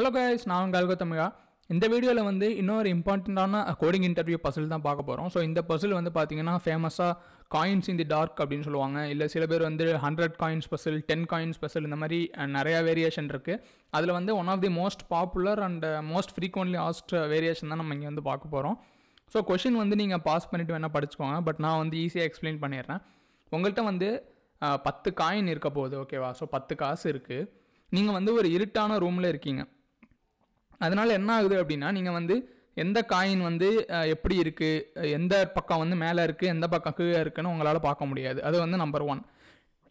hello guys நான் உங்கள் அல்கோ தமிழா இந்த வீடியோவில் வந்து இன்னொரு இம்பார்ட்டண்ட்டான கோடிங் இன்டர்வியூ பசில் தான் பார்க்க போகிறோம் ஸோ இந்த பசில் வந்து பார்த்தீங்கன்னா ஃபேமஸாக காயின்ஸ் இன் தி டார்க் அப்படின்னு சொல்லுவாங்க இல்லை சில பேர் வந்து hundred coins puzzle ten coins puzzle இந்த மாதிரி நிறையா வேரியேஷன் இருக்குது அதில் வந்து one of the most popular and most frequently asked variation தான் நம்ம இங்கே வந்து பார்க்க போகிறோம் ஸோ கொஷின் வந்து நீங்கள் பாஸ் பண்ணிவிட்டு வேணால் படிச்சுக்கோங்க பட் நான் வந்து ஈஸியாக எக்ஸ்பிளைன் பண்ணிடுறேன் உங்கள்கிட்ட வந்து பத்து காயின் இருக்க போகுது ஓகேவா ஸோ பத்து காசு இருக்குது நீங்கள் வந்து ஒரு இருட்டான ரூமில் இருக்கீங்க அதனால் என்ன ஆகுது அப்படின்னா நீங்கள் வந்து எந்த காயின் வந்து எப்படி இருக்குது எந்த பக்கம் வந்து மேலே இருக்குது எந்த பக்கம் கீழே இருக்குன்னு உங்களால் பார்க்க முடியாது அது வந்து நம்பர் ஒன்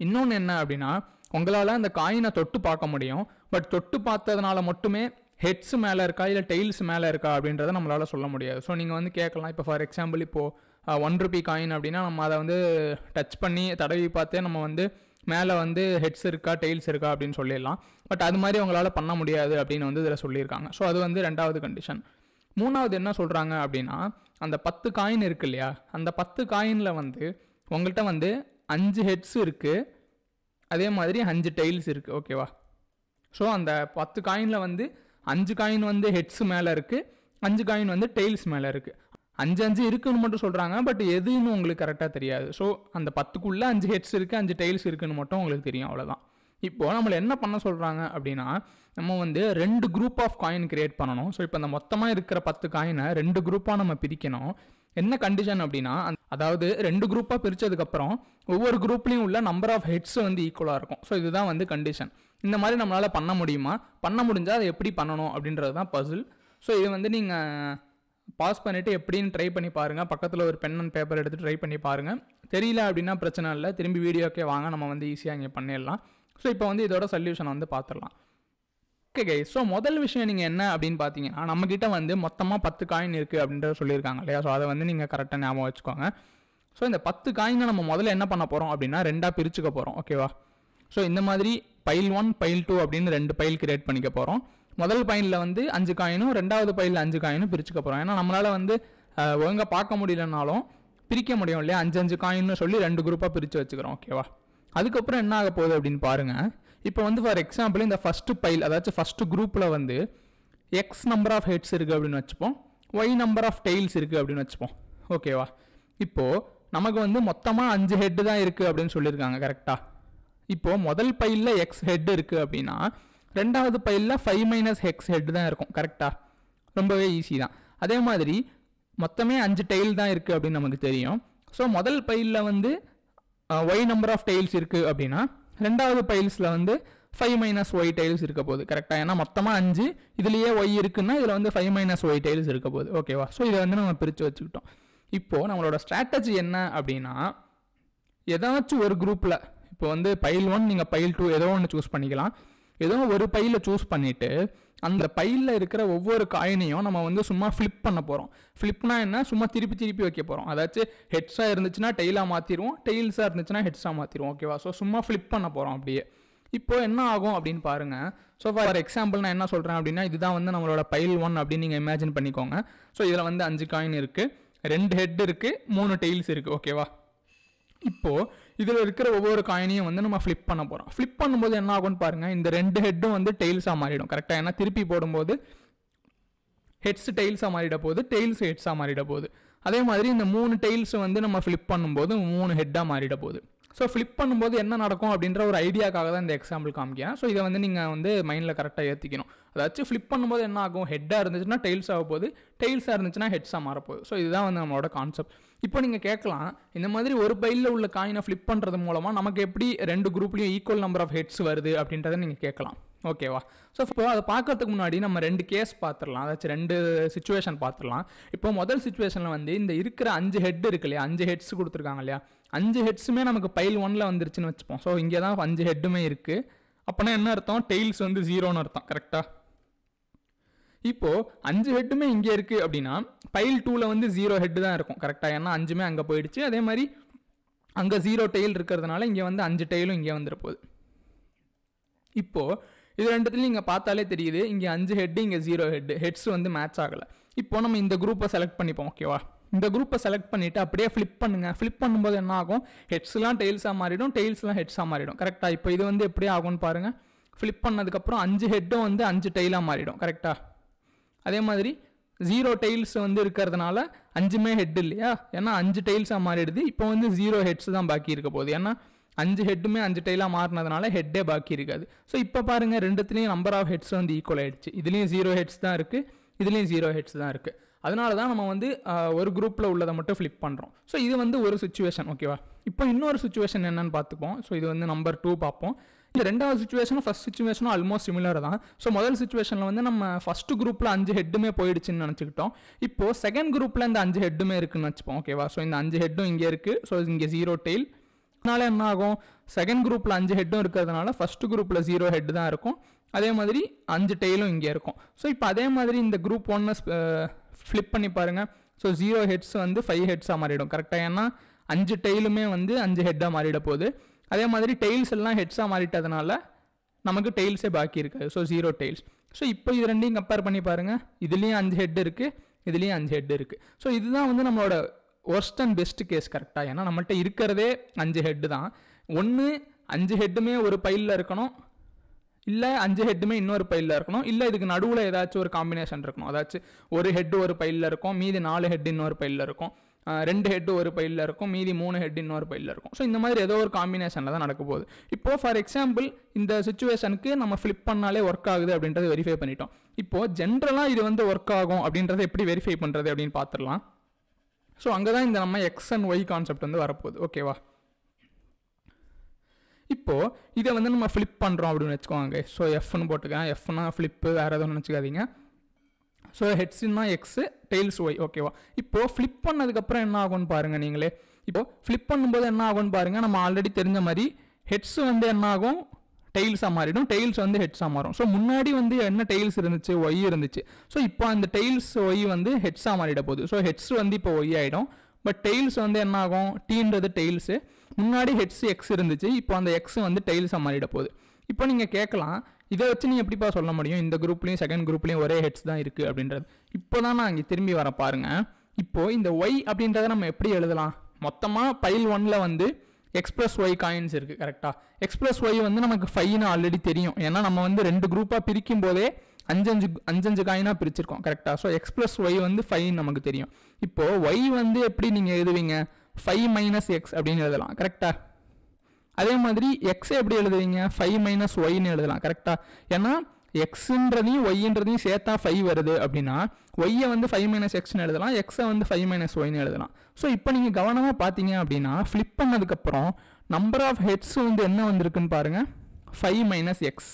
இன்னொன்று என்ன அப்படின்னா உங்களால் அந்த காயினை தொட்டு பார்க்க முடியும் பட் தொட்டு பார்த்ததுனால மட்டுமே ஹெட்ஸ் மேலே இருக்கா இல்லை டெய்ல்ஸ் மேலே இருக்கா அப்படின்றத நம்மளால் சொல்ல முடியாது ஸோ நீங்கள் வந்து கேட்கலாம் இப்போ ஃபார் எக்ஸாம்பிள் இப்போது ஒன் ருபி காயின் அப்படின்னா நம்ம அதை வந்து டச் பண்ணி தடவி பார்த்தே நம்ம வந்து மேலே வந்து ஹெட்ஸ் இருக்கா டெய்ல்ஸ் இருக்கா அப்படின்னு சொல்லிடலாம் பட் அது மாதிரி அவங்களால பண்ண முடியாது அப்படின்னு வந்து இதில் சொல்லியிருக்காங்க ஸோ அது வந்து ரெண்டாவது கண்டிஷன் மூணாவது என்ன சொல்கிறாங்க அப்படின்னா அந்த பத்து காயின் இருக்கு இல்லையா அந்த பத்து காயினில் வந்து உங்கள்கிட்ட வந்து அஞ்சு ஹெட்ஸ் இருக்குது அதே மாதிரி அஞ்சு டெய்ல்ஸ் இருக்குது ஓகேவா ஸோ அந்த பத்து காயினில் வந்து அஞ்சு காயின் வந்து ஹெட்ஸ் மேலே இருக்குது அஞ்சு காயின் வந்து டெய்ல்ஸ் மேலே இருக்குது அஞ்சு அஞ்சு இருக்குன்னு மட்டும் சொல்கிறாங்க பட் எதுன்னு உங்களுக்கு கரெக்டாக தெரியாது ஸோ அந்த பத்துக்குள்ளே அஞ்சு ஹெட்ஸ் இருக்குது அஞ்சு டைல்ஸ் இருக்குதுன்னு மட்டும் உங்களுக்கு தெரியும் அவ்வளோதான் இப்போது நம்மளை என்ன பண்ண சொல்கிறாங்க அப்படின்னா நம்ம வந்து ரெண்டு குரூப் ஆஃப் காயின் கிரியேட் பண்ணணும் ஸோ இப்போ அந்த மொத்தமாக இருக்கிற பத்து காயினை ரெண்டு குரூப்பாக நம்ம பிரிக்கணும் என்ன கண்டிஷன் அப்படின்னா அதாவது ரெண்டு குரூப்பாக பிரித்ததுக்கப்புறம் ஒவ்வொரு குரூப்லேயும் உள்ள நம்பர் ஆஃப் ஹெட்ஸ் வந்து ஈக்குவலாக இருக்கும் ஸோ இதுதான் வந்து கண்டிஷன் இந்த மாதிரி நம்மளால் பண்ண முடியுமா பண்ண முடிஞ்சால் அதை எப்படி பண்ணணும் அப்படின்றது தான் பசில் ஸோ இது வந்து நீங்கள் பாஸ் பண்ணிவிட்டு எப்படின்னு ட்ரை பண்ணி பாருங்கள் பக்கத்தில் ஒரு பென் அண்ட் பேப்பர் எடுத்து ட்ரை பண்ணி பாருங்கள் தெரியல அப்படின்னா பிரச்சனை இல்லை திரும்பி வீடியோக்கே வாங்க நம்ம வந்து ஈஸியாக இங்கே பண்ணிடலாம் ஸோ இப்போ வந்து இதோட சொல்யூஷனை வந்து பார்த்துடலாம் ஓகே ஸோ முதல் விஷயம் நீங்கள் என்ன அப்படின்னு பார்த்தீங்கன்னா நம்மக்கிட்ட வந்து மொத்தமாக பத்து காயின் இருக்குது அப்படின்றத சொல்லியிருக்காங்க இல்லையா ஸோ அதை வந்து நீங்கள் கரெக்டாக ஞாபகம் வச்சுக்கோங்க ஸோ இந்த பத்து காயினை நம்ம முதல்ல என்ன பண்ண போகிறோம் அப்படின்னா ரெண்டாக பிரிச்சுக்க போகிறோம் ஓகேவா ஸோ இந்த மாதிரி பைல் ஒன் பைல் டூ அப்படின்னு ரெண்டு பைல் கிரியேட் பண்ணிக்க போகிறோம் முதல் பைலில் வந்து அஞ்சு காயினும் ரெண்டாவது பைலில் அஞ்சு காயினும் பிரிச்சுக்க போகிறோம் ஏன்னா நம்மளால் வந்து ஒழுங்காக பார்க்க முடியலனாலும் பிரிக்க முடியும் இல்லையா அஞ்சு அஞ்சு காயின்னு சொல்லி ரெண்டு குரூப்பாக பிரித்து வச்சுக்கிறோம் ஓகேவா அதுக்கப்புறம் என்ன ஆக போகுது அப்படின்னு பாருங்கள் இப்போ வந்து ஃபார் எக்ஸாம்பிள் இந்த ஃபஸ்ட்டு பைல் அதாச்சும் ஃபஸ்ட்டு குரூப்பில் வந்து எக்ஸ் நம்பர் ஆஃப் ஹெட்ஸ் இருக்குது அப்படின்னு வச்சுப்போம் ஒய் நம்பர் ஆஃப் டெய்ல்ஸ் இருக்குது அப்படின்னு வச்சுப்போம் ஓகேவா இப்போது நமக்கு வந்து மொத்தமாக அஞ்சு ஹெட்டு தான் இருக்குது அப்படின்னு சொல்லியிருக்காங்க கரெக்டாக இப்போது முதல் பைலில் எக்ஸ் ஹெட் இருக்குது அப்படின்னா ரெண்டாவது பைலில் ஃபைவ் மைனஸ் எக்ஸ் ஹெட் தான் இருக்கும் கரெக்டாக ரொம்பவே ஈஸி தான் அதே மாதிரி மொத்தமே அஞ்சு டெயில் தான் இருக்குது அப்படின்னு நமக்கு தெரியும் ஸோ முதல் பையில் வந்து ஒய் நம்பர் ஆஃப் டெயில்ஸ் இருக்குது அப்படின்னா ரெண்டாவது பைல்ஸில் வந்து ஃபைவ் மைனஸ் ஒய் டெயில்ஸ் இருக்க போகுது கரெக்டாக ஏன்னா மொத்தமாக அஞ்சு இதுலேயே ஒய் இருக்குன்னா இதில் வந்து ஃபைவ் மைனஸ் ஒய் டெயில்ஸ் இருக்க போகுது ஓகேவா ஸோ இதை வந்து நம்ம பிரித்து வச்சுக்கிட்டோம் இப்போது நம்மளோட ஸ்ட்ராட்டஜி என்ன அப்படின்னா ஏதாச்சும் ஒரு குரூப்பில் இப்போ வந்து பைல் ஒன் நீங்கள் பைல் டூ ஏதோ ஒன்று சூஸ் பண்ணிக்கலாம் ஏதோ ஒரு பையில் சூஸ் பண்ணிவிட்டு அந்த பையில் இருக்கிற ஒவ்வொரு காயினையும் நம்ம வந்து சும்மா ஃப்ளிப் பண்ண போகிறோம் ஃப்ளிப்னா என்ன சும்மா திருப்பி திருப்பி வைக்க போகிறோம் அதாச்சும் ஹெட்ஸாக இருந்துச்சுன்னா டெய்லாக மாற்றிடுவோம் டெய்ல்ஸாக இருந்துச்சுன்னா ஹெட்ஸாக மாற்றிடுவோம் ஓகேவா ஸோ சும்மா ஃப்ளிப் பண்ண போகிறோம் அப்படியே இப்போ என்ன ஆகும் அப்படின்னு பாருங்கள் ஸோ ஃபார் எக்ஸாம்பிள் நான் என்ன சொல்கிறேன் அப்படின்னா இதுதான் வந்து நம்மளோட பைல் ஒன் அப்படின்னு நீங்கள் இமேஜின் பண்ணிக்கோங்க ஸோ இதில் வந்து அஞ்சு காயின் இருக்குது ரெண்டு ஹெட் இருக்குது மூணு டெய்ல்ஸ் இருக்குது ஓகேவா இப்போது இதில் இருக்கிற ஒவ்வொரு காயினையும் வந்து நம்ம ஃப்ளிப் பண்ண போகிறோம் ஃப்ளிப் பண்ணும்போது என்ன ஆகும்னு பாருங்கள் இந்த ரெண்டு ஹெட்டும் வந்து டெய்ல்ஸாக மாறிடும் கரெக்டாக ஏன்னா திருப்பி போடும்போது ஹெட்ஸ் டெய்ல்ஸாக மாறிட போகுது டெய்ல்ஸ் ஹெட்ஸாக மாறிட போகுது அதே மாதிரி இந்த மூணு டெய்ல்ஸ் வந்து நம்ம ஃப்ளிப் பண்ணும்போது மூணு ஹெட்டாக மாறிட போகுது ஸோ ஃப்ளிப் பண்ணும்போது என்ன நடக்கும் அப்படின்ற ஒரு ஐடியாக்காக தான் இந்த எக்ஸாம்பிள் காமிக்கிறேன் ஸோ இதை வந்து நீங்கள் வந்து மைண்டில் கரெக்டாக ஏற்றிக்கணும் அதாச்சும் ஃப்ளிப் பண்ணும்போது என்ன ஆகும் ஹெட்டாக இருந்துச்சுன்னா டெய்ல்ஸ் ஆக போகுது டெய்ல்ஸாக இருந்துச்சுன்னா ஹெட்ஸாக மாறப்போகுது ஸோ இதுதான் வந்து நம்மளோட கான்செப்ட் இப்போ நீங்கள் கேட்கலாம் இந்த மாதிரி ஒரு பைலில் உள்ள காயினை ஃப்ளிப் பண்ணுறது மூலமாக நமக்கு எப்படி ரெண்டு குரூப்லேயும் ஈக்குவல் நம்பர் ஆஃப் ஹெட்ஸ் வருது அப்படின்றத நீங்கள் கேட்கலாம் ஓகேவா ஸோ இப்போ அதை பார்க்கறதுக்கு முன்னாடி நம்ம ரெண்டு கேஸ் பார்த்துடலாம் அதாச்சும் ரெண்டு சுச்சுவேஷன் பார்த்துடலாம் இப்போ முதல் சுச்சுவேஷனில் வந்து இந்த இருக்கிற அஞ்சு ஹெட் இருக்கு இல்லையா அஞ்சு ஹெட்ஸ் கொடுத்துருக்காங்க இல்லையா அஞ்சு ஹெட்ஸுமே நமக்கு பைல் ஒனில் வந்துருச்சுன்னு வச்சுப்போம் ஸோ இங்கே தான் அஞ்சு ஹெட்டுமே இருக்குது அப்போனா என்ன அர்த்தம் டெய்ல்ஸ் வந்து ஜீரோன்னு அர்த்தம் கரெக்டாக இப்போது அஞ்சு ஹெட்டுமே இங்கே இருக்குது அப்படின்னா பைல் டூவில் வந்து ஜீரோ ஹெட்டு தான் இருக்கும் கரெக்டாக ஏன்னா அஞ்சுமே அங்கே போயிடுச்சு அதே மாதிரி அங்கே ஜீரோ டெய்ல் இருக்கிறதுனால இங்கே வந்து அஞ்சு டெய்லும் இங்கே வந்துட போகுது இப்போது இது ரெண்டுத்துலையும் இங்கே பார்த்தாலே தெரியுது இங்கே அஞ்சு ஹெட்டு இங்கே ஜீரோ ஹெட்டு ஹெட்ஸ் வந்து மேட்ச் ஆகலை இப்போ நம்ம இந்த குரூப்பை செலக்ட் பண்ணிப்போம் ஓகேவா இந்த குரூப்பை செலக்ட் பண்ணிவிட்டு அப்படியே ஃப்ளிப் பண்ணுங்கள் ஃப்ளிப் பண்ணும்போது என்ன ஆகும் ஹெட்ஸ்லாம் டெயில்ஸாக மாறிடும் டெயில்ஸ்லாம் ஹெட்ஸாக மாறிடும் கரெக்டாக இப்போ இது வந்து எப்படி ஆகும்னு பாருங்கள் ஃப்ளிப் பண்ணதுக்கப்புறம் அஞ்சு ஹெட்டும் வந்து அஞ்சு டெயிலாக மாறிடும் கரெக்டாக அதே மாதிரி ஜீரோ டைல்ஸ் வந்து இருக்கிறதுனால அஞ்சுமே ஹெட் இல்லையா ஏன்னா அஞ்சு டைல்ஸாக மாறிடுது இப்போ வந்து ஜீரோ ஹெட்ஸ் தான் பாக்கி இருக்க போகுது ஏன்னா அஞ்சு ஹெட்டுமே அஞ்சு டெய்லாக மாறினதுனால ஹெட்டே பாக்கி இருக்காது ஸோ இப்போ பாருங்கள் ரெண்டுத்துலேயும் நம்பர் ஆஃப் ஹெட்ஸ் வந்து ஈக்குவல் ஆகிடுச்சு இதுலேயும் ஜீரோ ஹெட்ஸ் தான் இருக்குது இதுலேயும் ஜீரோ ஹெட்ஸ் தான் இருக்குது அதனால தான் நம்ம வந்து ஒரு குரூப்பில் உள்ளதை மட்டும் ஃப்ளிப் பண்ணுறோம் ஸோ இது வந்து ஒரு சுச்சுவேஷன் ஓகேவா இப்போ இன்னொரு சுச்சுவேஷன் என்னன்னு பார்த்துப்போம் ஸோ இது வந்து நம்பர் டூ பார்ப்போம் இந்த ரெண்டாவது சுச்சுவேஷனும் ஃபஸ்ட் சுச்சுவேஷனும் ஆல்மோஸ்ட் சிமிலர் தான் ஸோ முதல் சுச்சுவேஷனில் வந்து நம்ம ஃபஸ்ட்டு குரூப்பில் அஞ்சு ஹெட்டுமே போயிடுச்சுன்னு நினச்சிக்கிட்டோம் இப்போது செகண்ட் குரூப்பில் இந்த அஞ்சு ஹெட்டுமே இருக்குதுன்னு வச்சுப்போம் ஓகேவா ஸோ இந்த அஞ்சு ஹெட்டும் இங்கே இருக்குது ஸோ இங்கே ஜீரோ டெயில் அதனால என்ன ஆகும் செகண்ட் குரூப்பில் அஞ்சு ஹெட்டும் இருக்கிறதுனால ஃபர்ஸ்ட் குரூப்பில் ஜீரோ ஹெட் தான் இருக்கும் அதே மாதிரி அஞ்சு டெய்லும் இங்கே இருக்கும் ஸோ இப்போ அதே மாதிரி இந்த குரூப் ஒன்று ஃப்ளிப் பண்ணி பாருங்கள் ஸோ ஜீரோ ஹெட்ஸ் வந்து ஃபைவ் ஹெட்ஸாக மாறிடும் கரெக்டாக ஏன்னா அஞ்சு டெய்லுமே வந்து அஞ்சு ஹெட்டாக மாறிட போகுது அதே மாதிரி டெய்ல்ஸ் எல்லாம் ஹெட்ஸாக மாறிட்டதுனால நமக்கு டெய்ல்ஸே பாக்கி இருக்காது ஸோ ஜீரோ டெய்ல்ஸ் ஸோ இப்போ இது ரெண்டையும் கம்பேர் பண்ணி பாருங்கள் இதுலேயும் அஞ்சு ஹெட் இருக்குது இதுலேயும் அஞ்சு ஹெட் இருக்குது ஸோ இதுதான் வந்து நம்மளோட ஒர்ஸ்ட் அண்ட் பெஸ்ட் கேஸ் கரெக்டாக ஏன்னா நம்மள்கிட்ட இருக்கிறதே அஞ்சு ஹெட்டு தான் ஒன்று அஞ்சு ஹெட்டுமே ஒரு பைலில் இருக்கணும் இல்லை அஞ்சு ஹெட்டுமே இன்னொரு பையில் இருக்கணும் இல்லை இதுக்கு நடுவில் ஏதாச்சும் ஒரு காம்பினேஷன் இருக்கணும் அதாச்சும் ஒரு ஹெட்டு ஒரு பையில் இருக்கும் மீதி நாலு ஹெட் இன்னொரு பையில் இருக்கும் ரெண்டு ஹெட்டு ஒரு பையில் இருக்கும் மீதி மூணு ஹெட் இன்னொரு பையில் இருக்கும் ஸோ இந்த மாதிரி ஏதோ ஒரு காம்பினேஷனில் தான் நடக்க போகுது இப்போது ஃபார் எக்ஸாம்பிள் இந்த சுச்சுவேஷனுக்கு நம்ம ஃப்ளிப் பண்ணாலே ஒர்க் ஆகுது அப்படின்றத வெரிஃபை பண்ணிட்டோம் இப்போது ஜென்ரலாக இது வந்து ஒர்க் ஆகும் அப்படின்றத எப்படி வெரிஃபை பண்ணுறது அப்படின்னு பார்த்துடலாம் ஸோ அங்கே தான் இந்த நம்ம எக்ஸ் அண்ட் ஒய் கான்செப்ட் வந்து வரப்போகுது ஓகேவா இப்போது இதை வந்து நம்ம ஃப்ளிப் பண்ணுறோம் அப்படின்னு வச்சுக்கோங்க ஸோ எஃப்னு போட்டுக்கேன் எஃப்னா ஃப்ளிப்பு வேறு எதுவும் நினச்சிக்காதீங்க ஸோ ஹெட்ஸுன்னா எக்ஸு டெய்ல்ஸ் ஒய் ஓகேவா இப்போது ஃப்ளிப் பண்ணதுக்கப்புறம் என்ன ஆகும்னு பாருங்கள் நீங்களே இப்போது ஃப்ளிப் பண்ணும்போது என்ன ஆகும்னு பாருங்கள் நம்ம ஆல்ரெடி தெரிஞ்ச மாதிரி ஹெட்ஸ் வந்து என்ன ஆகும் டெய்ல்ஸாக மாறிடும் டெய்ல்ஸ் வந்து ஹெட்ஸாக மாறும் ஸோ முன்னாடி வந்து என்ன டெய்ல்ஸ் இருந்துச்சு ஒய் இருந்துச்சு ஸோ இப்போ அந்த டெய்ல்ஸ் ஒய் வந்து ஹெட்ஸாக மாறிட போகுது ஸோ ஹெட்ஸ் வந்து இப்போ ஒய் ஆகிடும் பட் டெய்ல்ஸ் வந்து என்ன ஆகும் டீன்றது டெய்ல்ஸு முன்னாடி ஹெட்ஸ் எக்ஸ் இருந்துச்சு இப்போ அந்த எக்ஸ் வந்து டெய்ல்ஸாக மாறிட போகுது இப்போ நீங்கள் கேட்கலாம் இதை வச்சு நீ எப்படிப்பா சொல்ல முடியும் இந்த குரூப்லேயும் செகண்ட் குரூப்லேயும் ஒரே ஹெட்ஸ் தான் இருக்குது அப்படின்றது இப்போ தான் நான் இங்கே திரும்பி வர பாருங்கள் இப்போது இந்த ஒய் அப்படின்றத நம்ம எப்படி எழுதலாம் மொத்தமாக பைல் ஒனில் வந்து எக்ஸ்பிரஸ் ஒய் காயின்ஸ் இருக்குது கரெக்டாக எக்ஸ்பிரஸ் ஒய் வந்து நமக்கு ஃபைன்னு ஆல்ரெடி தெரியும் ஏன்னா நம்ம வந்து ரெண்டு குரூப்பாக பிரிக்கும் போதே அஞ்சஞ்சு அஞ்சஞ்சு காயினாக பிரிச்சிருக்கோம் கரெக்டாக ஸோ ப்ளஸ் ஒய் வந்து ஃபைன் நமக்கு தெரியும் இப்போது ஒய் வந்து எப்படி நீங்கள் எழுதுவீங்க ஃபைவ் மைனஸ் எக்ஸ் அப்படின்னு எழுதலாம் கரெக்டா அதே மாதிரி எக்ஸ் எப்படி எழுதுவீங்க ஃபைவ் மைனஸ் ஒய்னு எழுதலாம் கரெக்டா ஏன்னா எக்ஸுன்றதையும் ஒய்ன்றதையும் சேர்த்தா ஃபைவ் வருது அப்படின்னா ஒய்யை வந்து ஃபைவ் மைனஸ் எக்ஸ்னு எழுதலாம் எக்ஸை வந்து ஃபைவ் மைனஸ் ஒய்னு எழுதலாம் ஸோ இப்போ நீங்கள் கவனமாக பார்த்தீங்க அப்படின்னா ஃப்ளிப் பண்ணதுக்கப்புறம் நம்பர் ஆஃப் ஹெட்ஸ் வந்து என்ன வந்திருக்குன்னு பாருங்கள் five minus X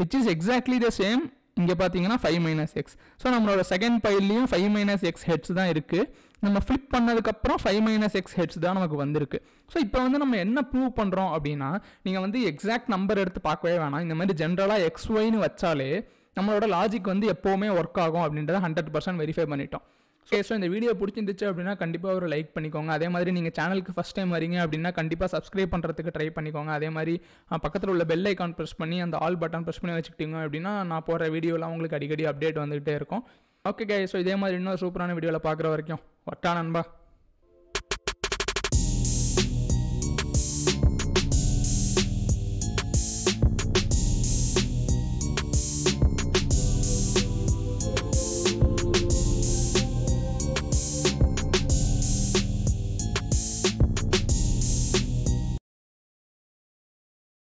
which is exactly the same இங்கே பார்த்தீங்கன்னா ஃபைவ் மைனஸ் எக்ஸ் ஸோ நம்மளோட செகண்ட் பைல்லையும் ஃபைவ் மைனஸ் எக்ஸ் ஹெட்ஸ் தான் இருக்குது நம்ம ஃப்ளிப் பண்ணதுக்கப்புறம் ஃபைவ் மைனஸ் எக்ஸ் ஹெட்ஸ் தான் நமக்கு வந்திருக்கு ஸோ இப்போ வந்து நம்ம என்ன ப்ரூவ் பண்ணுறோம் அப்படின்னா நீங்கள் வந்து எக்ஸாக்ட் நம்பர் எடுத்து பார்க்கவே வேணாம் இந்த மாதிரி ஜென்ரலாக எக்ஸ் ஒய்னு வச்சாலே நம்மளோட லாஜிக் வந்து எப்போவுமே ஒர்க் ஆகும் அப்படின்றத ஹண்ட்ரட் பர்சன்ட் வெரிஃபை பண்ணிட்டோம் ஸோ ஸோ இந்த வீடியோ பிடிச்சிருந்துச்சு அப்படின்னா கண்டிப்பாக ஒரு லைக் பண்ணிக்கோங்க அதே மாதிரி நீங்கள் சேனலுக்கு ஃபஸ்ட் டைம் வரீங்க அப்படின்னா கண்டிப்பாக சப்ஸ்கிரைப் பண்ணுறதுக்கு ட்ரை பண்ணிக்கோங்க அதே மாதிரி பக்கத்தில் உள்ள பெல் ஐக்கான் ப்ரெஸ் பண்ணி அந்த ஆல் பட்டன் ப்ரெஸ் பண்ணி வச்சுக்கிட்டீங்க அப்படின்னா நான் போகிற வீடியோலாம் உங்களுக்கு அடிக்கடி அப்டேட் வந்துகிட்டே இருக்கும் ஓகே கே ஸோ இதே மாதிரி இன்னொரு சூப்பரான வீடியோவில் பார்க்குற வரைக்கும் வட்டா நண்பா